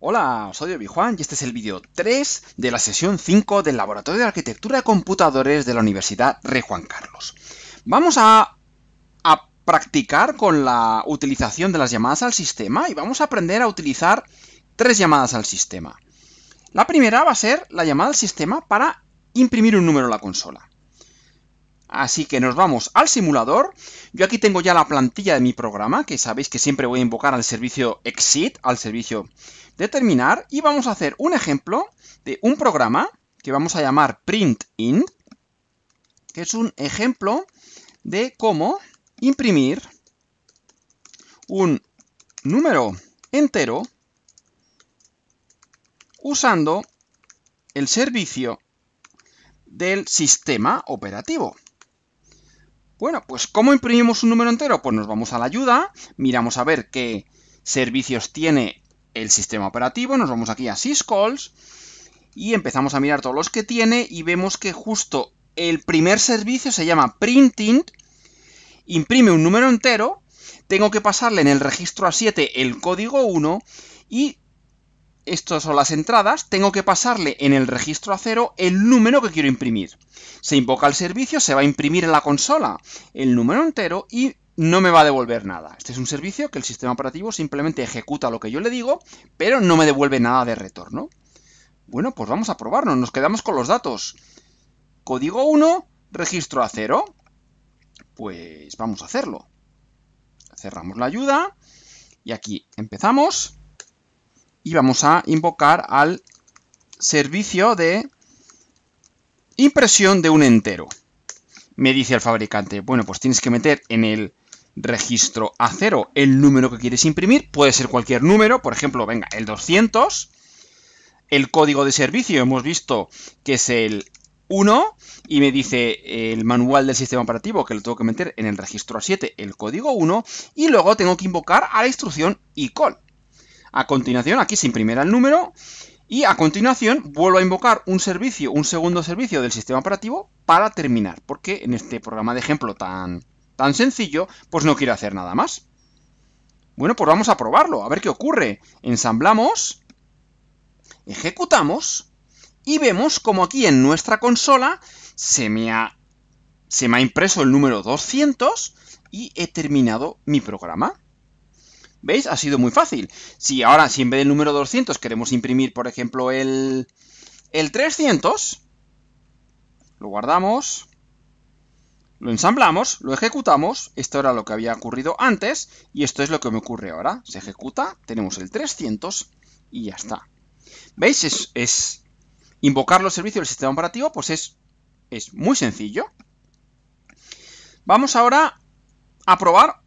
Hola, soy Obi y este es el vídeo 3 de la sesión 5 del Laboratorio de Arquitectura de Computadores de la Universidad Rey Juan Carlos. Vamos a, practicar con la utilización de las llamadas al sistema y vamos a aprender a utilizar tres llamadas al sistema. La primera va a ser la llamada al sistema para imprimir un número a la consola. Así que nos vamos al simulador. Yo aquí tengo ya la plantilla de mi programa, que sabéis que siempre voy a invocar al servicio exit, al servicio Determinar y vamos a hacer un ejemplo de un programa que vamos a llamar printIn, que es un ejemplo de cómo imprimir un número entero usando el servicio del sistema operativo. Bueno, pues ¿cómo imprimimos un número entero? Pues nos vamos a la ayuda, miramos a ver qué servicios tiene el sistema operativo, nos vamos aquí a syscalls y empezamos a mirar todos los que tiene y vemos que justo el primer servicio se llama printing, imprime un número entero, tengo que pasarle en el registro A7 el código 1 y estas son las entradas, tengo que pasarle en el registro A0 el número que quiero imprimir. Se invoca el servicio, se va a imprimir en la consola el número entero y no me va a devolver nada. Este es un servicio que el sistema operativo simplemente ejecuta lo que yo le digo, pero no me devuelve nada de retorno. Bueno, pues vamos a probarlo. nos quedamos con los datos. Código 1, registro a 0. Pues vamos a hacerlo. Cerramos la ayuda y aquí empezamos y vamos a invocar al servicio de impresión de un entero. Me dice el fabricante, bueno, pues tienes que meter en el registro A0. El número que quieres imprimir puede ser cualquier número, por ejemplo, venga, el 200. El código de servicio hemos visto que es el 1 y me dice el manual del sistema operativo que lo tengo que meter en el registro A7, el código 1, y luego tengo que invocar a la instrucción E-Call. A continuación, aquí se imprimirá el número y a continuación vuelvo a invocar un servicio, un segundo servicio del sistema operativo para terminar, porque en este programa de ejemplo tan, tan sencillo, pues no quiero hacer nada más. Bueno, pues vamos a probarlo, a ver qué ocurre. Ensamblamos, ejecutamos y vemos como aquí en nuestra consola se me ha, se me ha impreso el número 200 y he terminado mi programa. ¿Veis? Ha sido muy fácil. Si ahora, si en vez del número 200 queremos imprimir, por ejemplo, el, el 300, lo guardamos, lo ensamblamos, lo ejecutamos, esto era lo que había ocurrido antes y esto es lo que me ocurre ahora. Se ejecuta, tenemos el 300 y ya está. ¿Veis? Es, invocar los servicios del sistema operativo, pues es, es muy sencillo. Vamos ahora a probar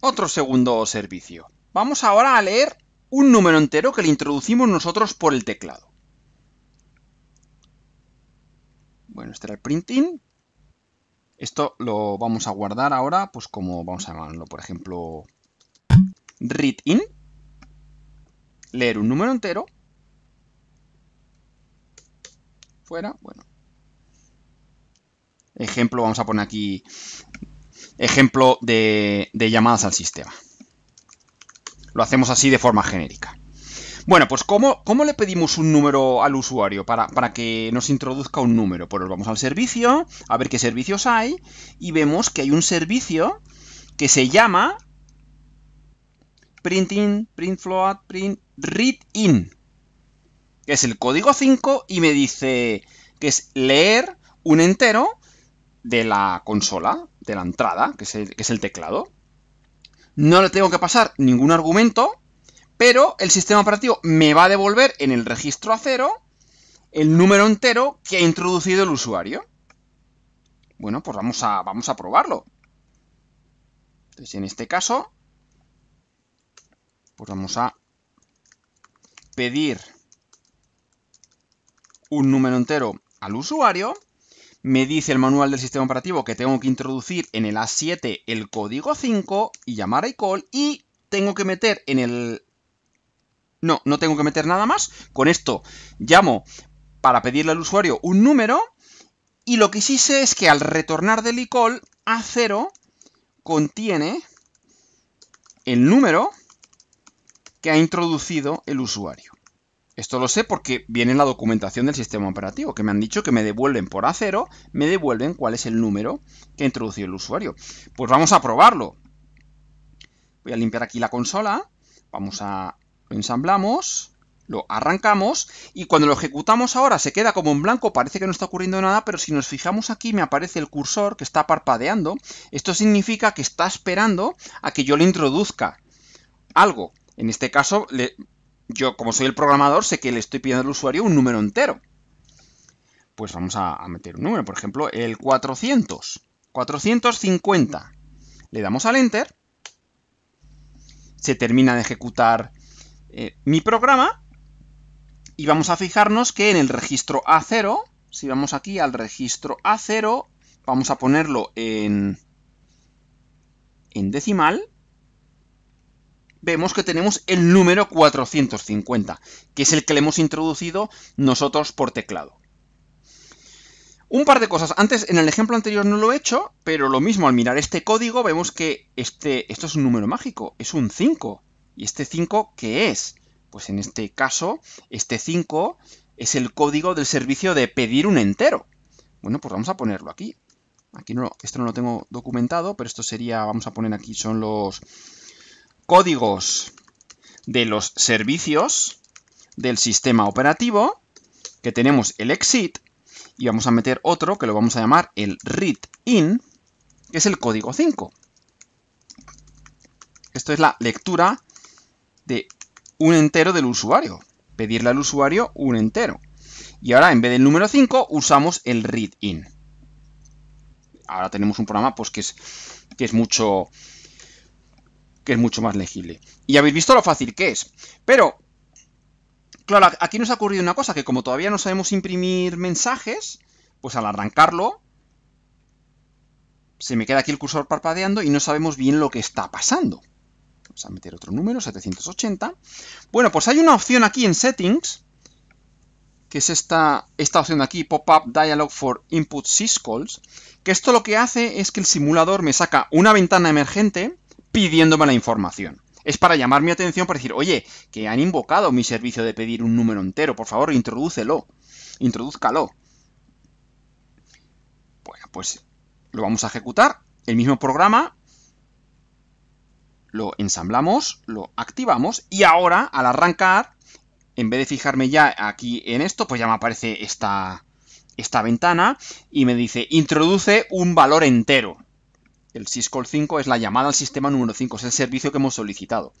otro segundo servicio. Vamos ahora a leer un número entero que le introducimos nosotros por el teclado. Bueno, este era el printing, esto lo vamos a guardar ahora, pues como vamos a llamarlo, por ejemplo, read in, leer un número entero, fuera, bueno. Ejemplo, vamos a poner aquí, ejemplo de, de llamadas al sistema. Lo hacemos así de forma genérica. Bueno, pues ¿cómo, le pedimos un número al usuario para, que nos introduzca un número? Pues vamos al servicio, a ver qué servicios hay, y vemos que hay un servicio que se llama printin, print float, print, read in, que es el código 5 y me dice que es leer un entero de la consola, de la entrada, que es el teclado. No le tengo que pasar ningún argumento, pero el sistema operativo me va a devolver en el registro a cero el número entero que ha introducido el usuario. Bueno, pues vamos a, vamos a probarlo. Entonces, en este caso, pues vamos a pedir un número entero al usuario. Me dice el manual del sistema operativo que tengo que introducir en el A7 el código 5 y llamar a iCall y tengo que meter en el no, no tengo que meter nada más. Con esto llamo para pedirle al usuario un número y lo que sí sé es que al retornar del licol A0 contiene el número que ha introducido el usuario. Esto lo sé porque viene en la documentación del sistema operativo, que me han dicho que me devuelven por A0, me devuelven cuál es el número que ha introducido el usuario. Pues vamos a probarlo. Voy a limpiar aquí la consola, vamos a lo ensamblamos, lo arrancamos y cuando lo ejecutamos ahora se queda como en blanco, parece que no está ocurriendo nada, pero si nos fijamos aquí me aparece el cursor que está parpadeando, esto significa que está esperando a que yo le introduzca algo. En este caso, yo como soy el programador sé que le estoy pidiendo al usuario un número entero. Pues vamos a, a meter un número, por ejemplo, el 400, 450. Le damos al Enter, se termina de ejecutar eh, mi programa y vamos a fijarnos que en el registro A0, si vamos aquí al registro A0, vamos a ponerlo en, en decimal, vemos que tenemos el número 450, que es el que le hemos introducido nosotros por teclado. Un par de cosas. Antes, en el ejemplo anterior no lo he hecho, pero lo mismo, al mirar este código vemos que este, esto es un número mágico, es un 5. ¿Y este 5 qué es? Pues en este caso, este 5 es el código del servicio de pedir un entero. Bueno, pues vamos a ponerlo aquí. Aquí no, esto no lo tengo documentado, pero esto sería, vamos a poner aquí, son los códigos de los servicios del sistema operativo, que tenemos el exit, y vamos a meter otro que lo vamos a llamar el read in, que es el código 5. Esto es la lectura de un entero del usuario. Pedirle al usuario un entero. Y ahora, en vez del número 5, usamos el read in. Ahora tenemos un programa pues, que, es, que, es mucho, que es mucho más legible. Y habéis visto lo fácil que es. Pero, claro, aquí nos ha ocurrido una cosa, que como todavía no sabemos imprimir mensajes, pues al arrancarlo, se me queda aquí el cursor parpadeando y no sabemos bien lo que está pasando. Vamos a meter otro número, 780. Bueno, pues hay una opción aquí en Settings, que es esta, esta opción de aquí, Pop-up Dialog for Input Syscalls, que esto lo que hace es que el simulador me saca una ventana emergente pidiéndome la información. Es para llamar mi atención, para decir, oye, que han invocado mi servicio de pedir un número entero, por favor, introdúcelo, introdúzcalo. Bueno, pues lo vamos a ejecutar, el mismo programa, lo ensamblamos, lo activamos y ahora al arrancar, en vez de fijarme ya aquí en esto, pues ya me aparece esta, esta ventana y me dice introduce un valor entero. El syscall 5 es la llamada al sistema número 5, es el servicio que hemos solicitado.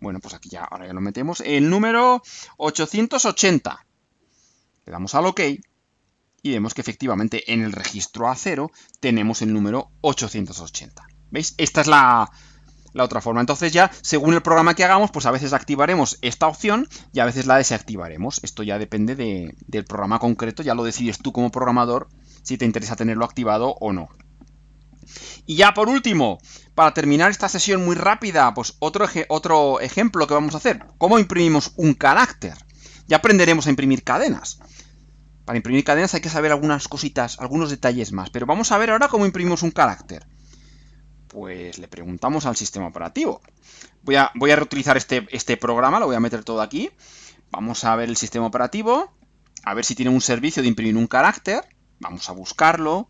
Bueno, pues aquí ya, ahora ya lo metemos. El número 880. Le damos al OK y vemos que efectivamente en el registro A0 tenemos el número 880. ¿Veis? Esta es la, la otra forma. Entonces ya, según el programa que hagamos, pues a veces activaremos esta opción y a veces la desactivaremos. Esto ya depende del programa concreto, ya lo decides tú como programador si te interesa tenerlo activado o no. Y ya por último, para terminar esta sesión muy rápida, pues otro, otro ejemplo que vamos a hacer. ¿Cómo imprimimos un carácter? Ya aprenderemos a imprimir cadenas. Para imprimir cadenas hay que saber algunas cositas, algunos detalles más. Pero vamos a ver ahora cómo imprimimos un carácter pues le preguntamos al sistema operativo. Voy a, reutilizar este, este, programa, lo voy a meter todo aquí. Vamos a ver el sistema operativo, a ver si tiene un servicio de imprimir un carácter. Vamos a buscarlo.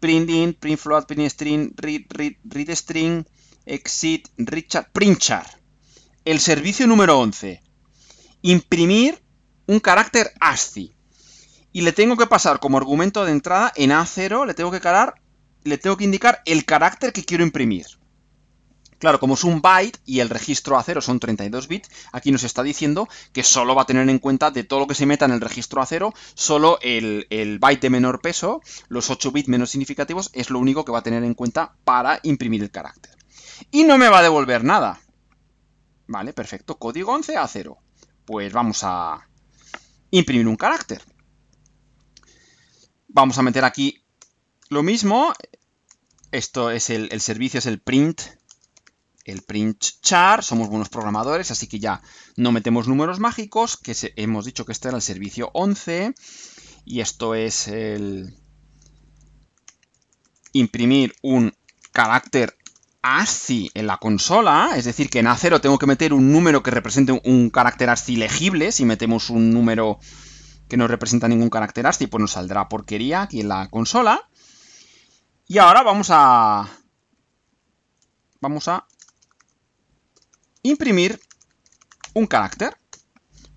Printing, print float, print string, read, read, read string, exit, richard, char. El servicio número 11. Imprimir un carácter ASCII. Y le tengo que pasar como argumento de entrada en A0, le tengo que cargar le tengo que indicar el carácter que quiero imprimir. Claro, como es un byte y el registro A0 son 32 bits, aquí nos está diciendo que solo va a tener en cuenta de todo lo que se meta en el registro A0, solo el, el, byte de menor peso, los 8 bits menos significativos, es lo único que va a tener en cuenta para imprimir el carácter. Y no me va a devolver nada. Vale, perfecto. Código 11 A0. Pues vamos a imprimir un carácter. Vamos a meter aquí lo mismo, esto es el, servicio, es el print, el print char, somos buenos programadores, así que ya no metemos números mágicos, que hemos dicho que este era el servicio 11, y esto es el imprimir un carácter ASCII en la consola, es decir, que en acero tengo que meter un número que represente un carácter ASCII legible, si metemos un número que no representa ningún carácter ASCII, pues nos saldrá porquería aquí en la consola. Y ahora vamos a... Vamos a imprimir un carácter.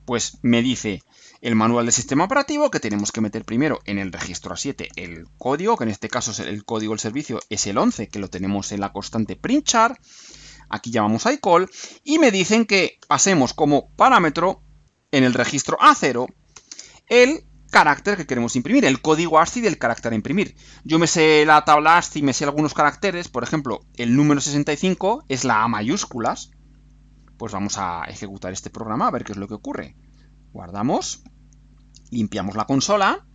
Pues me dice el manual del sistema operativo que tenemos que meter primero en el registro A7 el código, que en este caso es el código del servicio es el 11, que lo tenemos en la constante printchar. Aquí llamamos iCall. Y me dicen que pasemos como parámetro en el registro A0 el carácter que queremos imprimir, el código ASCII del carácter a imprimir. Yo me sé la tabla ASCII, me sé algunos caracteres, por ejemplo, el número 65 es la A mayúsculas. Pues vamos a ejecutar este programa a ver qué es lo que ocurre. Guardamos, limpiamos la consola,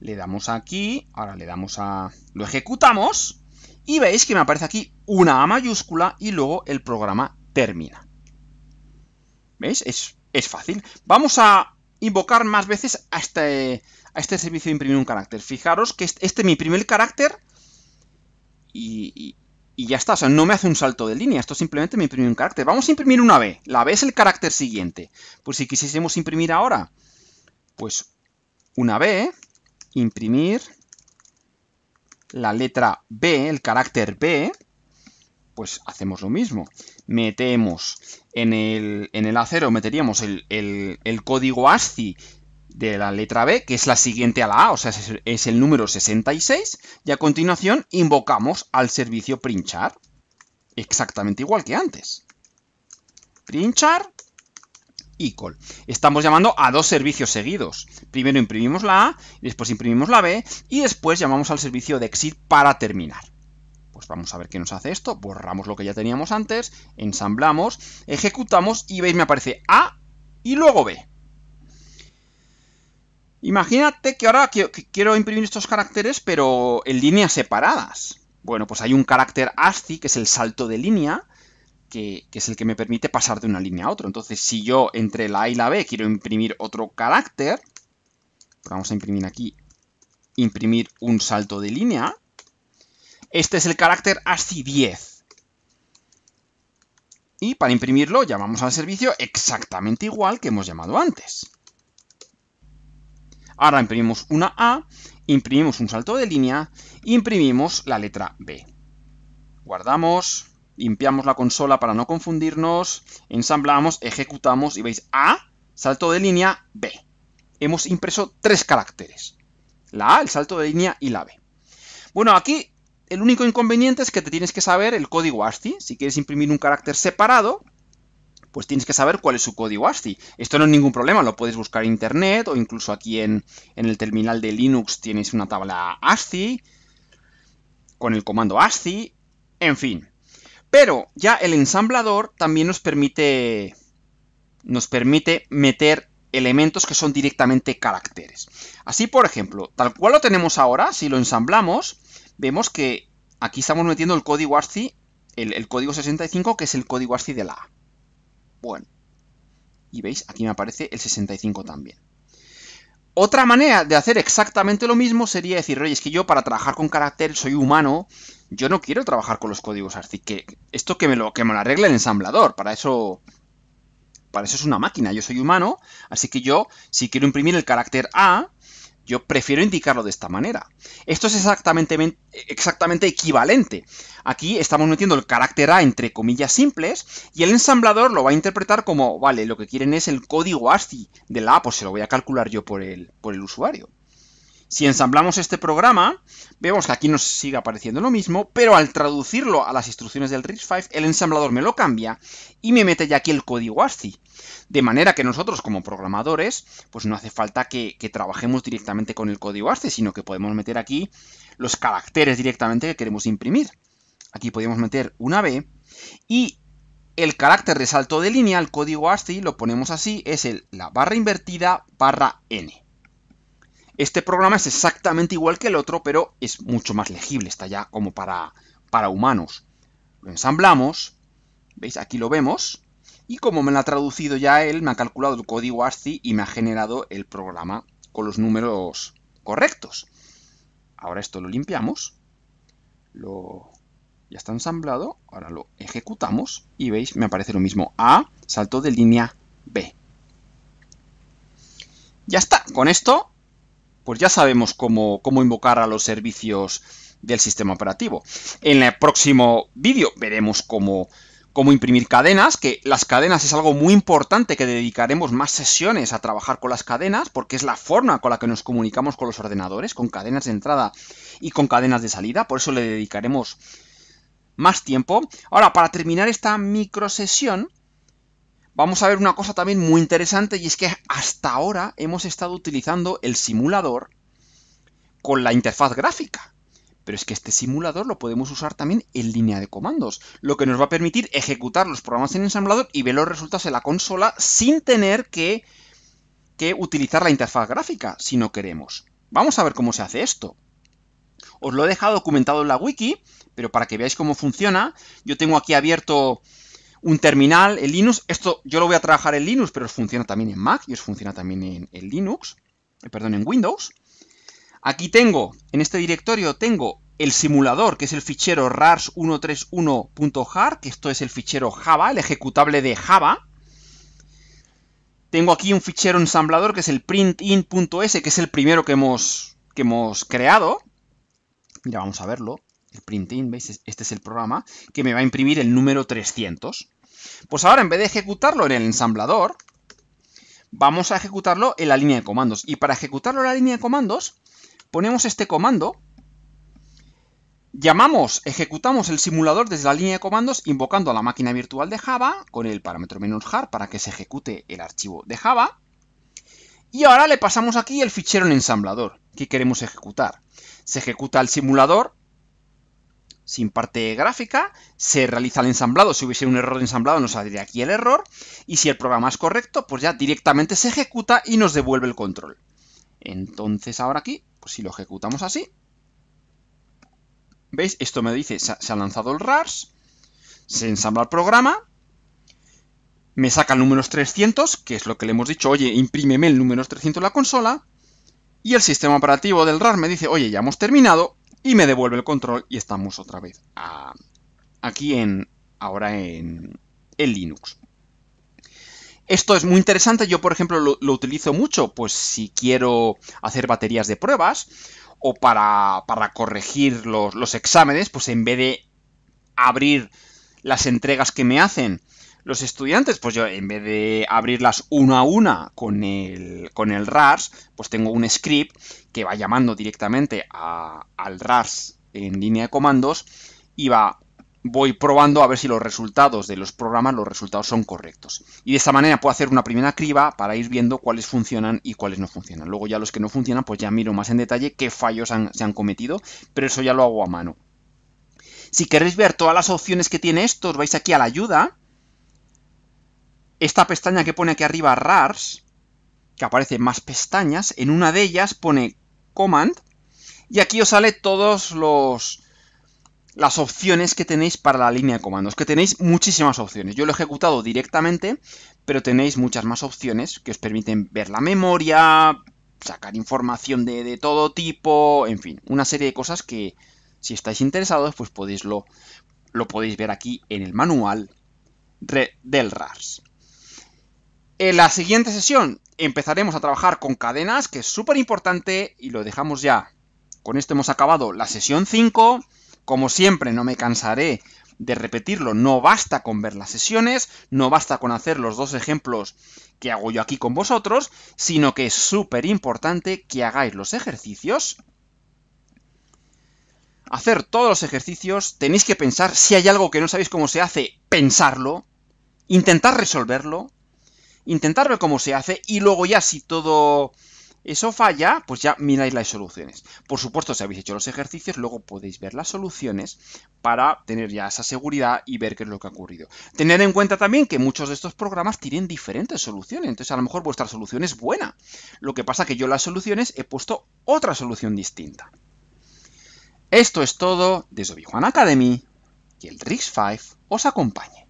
le damos aquí, ahora le damos a... lo ejecutamos, y veis que me aparece aquí una A mayúscula y luego el programa termina. ¿Veis? Es, es fácil. Vamos a invocar más veces a este, a este servicio de imprimir un carácter. Fijaros que este, es este mi primer carácter y, y, y, ya está. O sea, no me hace un salto de línea. Esto simplemente me imprime un carácter. Vamos a imprimir una B. La B es el carácter siguiente. Pues si quisiésemos imprimir ahora, pues una B, imprimir la letra B, el carácter B, pues hacemos lo mismo. Metemos en el, en el meteríamos el, el, código ASCII de la letra B, que es la siguiente a la A, o sea, es, el número 66, y a continuación invocamos al servicio princhar, exactamente igual que antes. Princhar equal. Estamos llamando a dos servicios seguidos. Primero imprimimos la A, después imprimimos la B, y después llamamos al servicio de exit para terminar. Pues vamos a ver qué nos hace esto. Borramos lo que ya teníamos antes, ensamblamos, ejecutamos y veis me aparece A y luego B. Imagínate que ahora quiero imprimir estos caracteres, pero en líneas separadas. Bueno, pues hay un carácter ASCII, que es el salto de línea, que, es el que me permite pasar de una línea a otra. Entonces, si yo entre la A y la B quiero imprimir otro carácter, pues vamos a imprimir aquí, imprimir un salto de línea, este es el carácter ASCII 10. Y para imprimirlo llamamos al servicio exactamente igual que hemos llamado antes. Ahora imprimimos una A, imprimimos un salto de línea, imprimimos la letra B. Guardamos, limpiamos la consola para no confundirnos, ensamblamos, ejecutamos y veis A, salto de línea, B. Hemos impreso tres caracteres. La A, el salto de línea y la B. Bueno, aquí el único inconveniente es que te tienes que saber el código ASCII. Si quieres imprimir un carácter separado, pues tienes que saber cuál es su código ASCII. Esto no es ningún problema, lo puedes buscar en internet o incluso aquí en, en el terminal de Linux tienes una tabla ASCII con el comando ASCII, en fin. Pero ya el ensamblador también nos permite, nos permite meter elementos que son directamente caracteres. Así, por ejemplo, tal cual lo tenemos ahora, si lo ensamblamos, vemos que aquí estamos metiendo el código ASCII, el, código 65, que es el código ASCII de la A. Bueno, y veis, aquí me aparece el 65 también. Otra manera de hacer exactamente lo mismo sería decir, oye, es que yo para trabajar con carácter soy humano, yo no quiero trabajar con los códigos ASCII, que esto que me lo, que me lo arregle el ensamblador, para eso, para eso es una máquina, yo soy humano, así que yo, si quiero imprimir el carácter A, yo prefiero indicarlo de esta manera. Esto es exactamente, exactamente equivalente. Aquí estamos metiendo el carácter A entre comillas simples y el ensamblador lo va a interpretar como, vale, lo que quieren es el código ASCII de la A, pues se lo voy a calcular yo por el, por el usuario. Si ensamblamos este programa, vemos que aquí nos sigue apareciendo lo mismo, pero al traducirlo a las instrucciones del RISC-V, el ensamblador me lo cambia y me mete ya aquí el código ASCII. De manera que nosotros, como programadores, pues no hace falta que, trabajemos directamente con el código ASCII, sino que podemos meter aquí los caracteres directamente que queremos imprimir. Aquí podemos meter una B y el carácter de salto de línea, el código ASCII, lo ponemos así, es la barra invertida barra N. Este programa es exactamente igual que el otro, pero es mucho más legible, está ya como para, para humanos. Lo ensamblamos, ¿veis? Aquí lo vemos, y como me lo ha traducido ya él, me ha calculado el código ASCII y me ha generado el programa con los números correctos. Ahora esto lo limpiamos, lo ya está ensamblado, ahora lo ejecutamos y veis, me aparece lo mismo, A salto de línea B. Ya está, con esto pues ya sabemos cómo, cómo invocar a los servicios del sistema operativo. En el próximo vídeo veremos cómo, cómo imprimir cadenas, que las cadenas es algo muy importante que dedicaremos más sesiones a trabajar con las cadenas, porque es la forma con la que nos comunicamos con los ordenadores, con cadenas de entrada y con cadenas de salida, por eso le dedicaremos más tiempo. Ahora, para terminar esta micro sesión, vamos a ver una cosa también muy interesante, y es que hasta ahora hemos estado utilizando el simulador con la interfaz gráfica. Pero es que este simulador lo podemos usar también en línea de comandos, lo que nos va a permitir ejecutar los programas en ensamblador y ver los resultados en la consola sin tener que, que utilizar la interfaz gráfica, si no queremos. Vamos a ver cómo se hace esto. Os lo he dejado documentado en la wiki, pero para que veáis cómo funciona, yo tengo aquí abierto un terminal en Linux. Esto yo lo voy a trabajar en Linux, pero os funciona también en Mac y os funciona también en, Linux, eh, perdón, en Windows. Aquí tengo, en este directorio tengo el simulador, que es el fichero rars131.jar, que esto es el fichero Java, el ejecutable de Java. Tengo aquí un fichero ensamblador, que es el printin.s, que es el primero que hemos, que hemos creado. Mira, vamos a verlo el printing, ¿veis? Este es el programa que me va a imprimir el número 300. Pues ahora, en vez de ejecutarlo en el ensamblador, vamos a ejecutarlo en la línea de comandos. Y para ejecutarlo en la línea de comandos, ponemos este comando, llamamos, ejecutamos el simulador desde la línea de comandos invocando a la máquina virtual de Java con el parámetro "-jar", para que se ejecute el archivo de Java. Y ahora le pasamos aquí el fichero en ensamblador que queremos ejecutar. Se ejecuta el simulador sin parte gráfica, se realiza el ensamblado, si hubiese un error de ensamblado nos saldría aquí el error, y si el programa es correcto, pues ya directamente se ejecuta y nos devuelve el control. Entonces ahora aquí, pues si lo ejecutamos así, ¿veis? Esto me dice, se ha lanzado el RARS, se ensambla el programa, me saca el número 300, que es lo que le hemos dicho, oye, imprímeme el número 300 en la consola, y el sistema operativo del RARS me dice, oye, ya hemos terminado, y me devuelve el control y estamos otra vez ah, aquí en ahora en, Linux. Esto es muy interesante, yo por ejemplo lo, utilizo mucho, pues si quiero hacer baterías de pruebas o para, para corregir los, los exámenes, pues en vez de abrir las entregas que me hacen los estudiantes, pues yo en vez de abrirlas una a una con el, con el RARS, pues tengo un script que va llamando directamente al RAS en línea de comandos y va voy probando a ver si los resultados de los programas, los resultados son correctos. Y de esta manera puedo hacer una primera criba para ir viendo cuáles funcionan y cuáles no funcionan. Luego ya los que no funcionan, pues ya miro más en detalle qué fallos se han cometido, pero eso ya lo hago a mano. Si queréis ver todas las opciones que tiene esto, os vais aquí a la ayuda esta pestaña que pone aquí arriba RARS, que aparece más pestañas, en una de ellas pone Command, y aquí os sale todos los las opciones que tenéis para la línea de comandos, que tenéis muchísimas opciones. Yo lo he ejecutado directamente, pero tenéis muchas más opciones que os permiten ver la memoria, sacar información de, todo tipo, en fin, una serie de cosas que si estáis interesados, pues podéis lo podéis ver aquí en el manual del RARS. En la siguiente sesión empezaremos a trabajar con cadenas, que es súper importante, y lo dejamos ya. Con esto hemos acabado la sesión 5. Como siempre, no me cansaré de repetirlo, no basta con ver las sesiones, no basta con hacer los dos ejemplos que hago yo aquí con vosotros, sino que es súper importante que hagáis los ejercicios. Hacer todos los ejercicios, tenéis que pensar, si hay algo que no sabéis cómo se hace, pensarlo, intentar resolverlo, intentar ver cómo se hace y luego ya si todo eso falla, pues ya miráis las soluciones. Por supuesto, si habéis hecho los ejercicios, luego podéis ver las soluciones para tener ya esa seguridad y ver qué es lo que ha ocurrido. Tener en cuenta también que muchos de estos programas tienen diferentes soluciones, entonces a lo mejor vuestra solución es buena. Lo que pasa que yo las soluciones he puesto otra solución distinta. Esto es todo desde Obi Juan Academy. y el Risk 5 os acompañe.